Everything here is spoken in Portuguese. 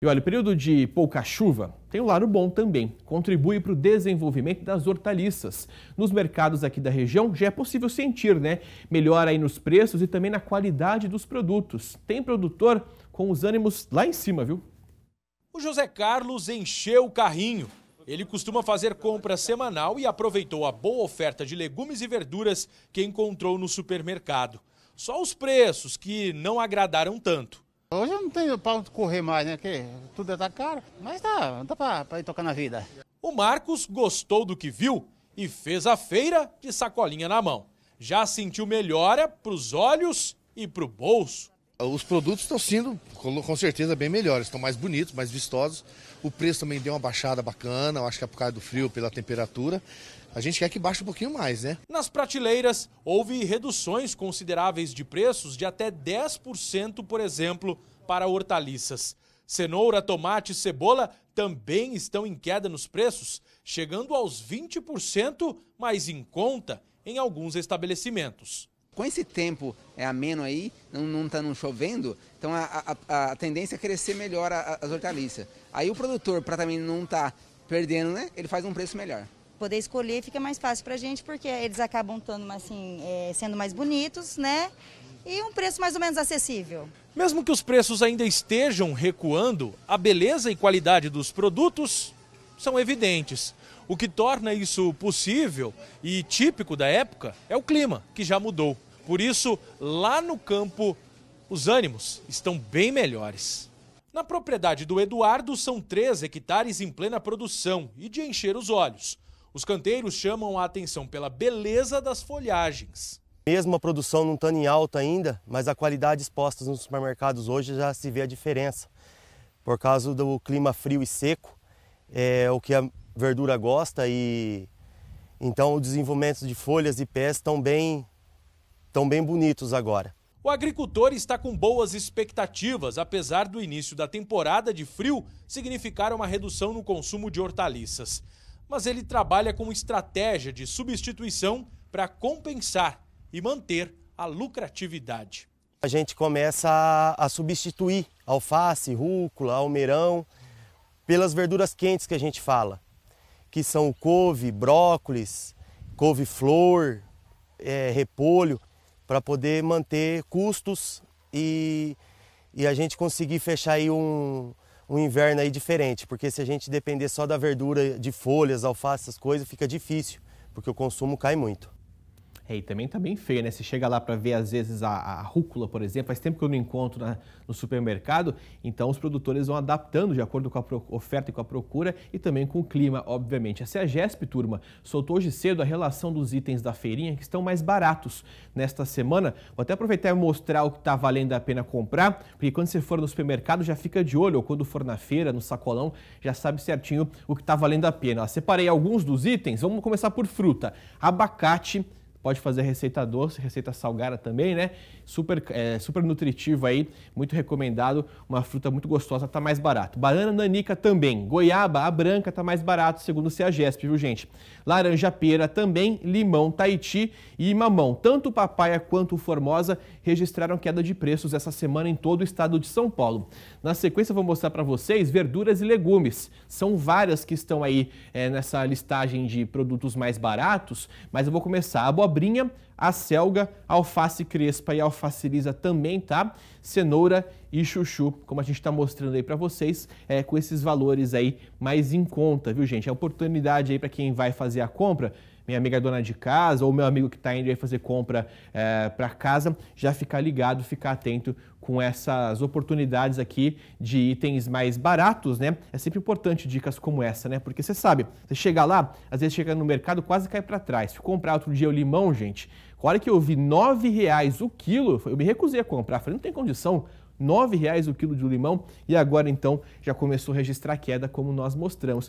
E olha, o período de pouca chuva tem um lado bom também. Contribui para o desenvolvimento das hortaliças. Nos mercados aqui da região já é possível sentir, né? Melhora aí nos preços e também na qualidade dos produtos. Tem produtor com os ânimos lá em cima, viu? O José Carlos encheu o carrinho. Ele costuma fazer compra semanal e aproveitou a boa oferta de legumes e verduras que encontrou no supermercado. Só os preços que não agradaram tanto. Hoje eu não tenho para correr mais, né? Porque tudo está é caro, mas dá, dá para ir tocar na vida. O Marcos gostou do que viu e fez a feira de sacolinha na mão. Já sentiu melhora pros olhos e pro bolso. Ah, os produtos estão sendo, com certeza, bem melhores, estão mais bonitos, mais vistosos. O preço também deu uma baixada bacana, acho que é por causa do frio, pela temperatura. A gente quer que baixe um pouquinho mais, né? Nas prateleiras, houve reduções consideráveis de preços de até 10%, por exemplo, para hortaliças. Cenoura, tomate e cebola também estão em queda nos preços, chegando aos 20% mais em conta em alguns estabelecimentos com esse tempo é ameno aí, não está não, tá, não chovendo, então a, a, a, tendência é crescer melhor a, as hortaliças. Aí o produtor, para também não estar tá perdendo, né, ele faz um preço melhor. Poder escolher fica mais fácil para a gente, porque eles acabam tando, assim, é, sendo mais bonitos, né? E um preço mais ou menos acessível. Mesmo que os preços ainda estejam recuando, a beleza e qualidade dos produtos são evidentes. O que torna isso possível e típico da época é o clima, que já mudou. Por isso, lá no campo, os ânimos estão bem melhores. Na propriedade do Eduardo, são três hectares em plena produção e de encher os olhos. Os canteiros chamam a atenção pela beleza das folhagens. Mesmo a produção não estando em alta ainda, mas a qualidade exposta nos supermercados hoje já se vê a diferença. Por causa do clima frio e seco, é o que a verdura gosta e então o desenvolvimento de folhas e pés estão bem estão bem bonitos agora. O agricultor está com boas expectativas, apesar do início da temporada de frio significar uma redução no consumo de hortaliças. Mas ele trabalha com estratégia de substituição para compensar e manter a lucratividade. A gente começa a, a substituir alface, rúcula, almeirão pelas verduras quentes que a gente fala, que são couve, brócolis, couve-flor, é, repolho para poder manter custos e, e a gente conseguir fechar aí um, um inverno aí diferente, porque se a gente depender só da verdura, de folhas, alfaces, essas coisas, fica difícil, porque o consumo cai muito. É, e também tá bem feia, né? Você chega lá para ver, às vezes, a, a, rúcula, por exemplo, faz tempo que eu não encontro na, no supermercado, então os produtores vão adaptando de acordo com a pro, oferta e com a procura e também com o clima, obviamente. A CEAGESP, turma, soltou hoje cedo a relação dos itens da feirinha que estão mais baratos nesta semana. Vou até aproveitar e mostrar o que está valendo a pena comprar, porque quando você for no supermercado já fica de olho, ou quando for na feira, no sacolão, já sabe certinho o que está valendo a pena. separei alguns dos itens, vamos começar por fruta. Abacate, pode fazer receita doce, receita salgada também, né? Super, é, super nutritivo aí, muito recomendado, uma fruta muito gostosa, tá mais barato. Banana nanica também, goiaba, a branca tá mais barato, segundo o CEAGESP, viu gente? Laranja pera também, limão, Tahiti e mamão. Tanto papaya quanto formosa registraram queda de preços essa semana em todo o estado de São Paulo. Na sequência eu vou mostrar para vocês verduras e legumes. São várias que estão aí é, nessa listagem de produtos mais baratos, mas eu vou começar. A abobrinha, a selga, alface crespa e alface lisa também, tá? Cenoura e chuchu, como a gente está mostrando aí para vocês, é, com esses valores aí mais em conta, viu gente? É oportunidade aí para quem vai fazer a compra minha amiga dona de casa ou meu amigo que está indo aí fazer compra é, para casa, já ficar ligado, ficar atento com essas oportunidades aqui de itens mais baratos, né? É sempre importante dicas como essa, né? Porque você sabe, você chega lá, às vezes chega no mercado, quase cai para trás. Fui comprar outro dia o limão, gente. A hora que eu vi R$ reais o quilo, eu me recusei a comprar. Falei, não tem condição. R$ reais o quilo de limão e agora então já começou a registrar queda como nós mostramos.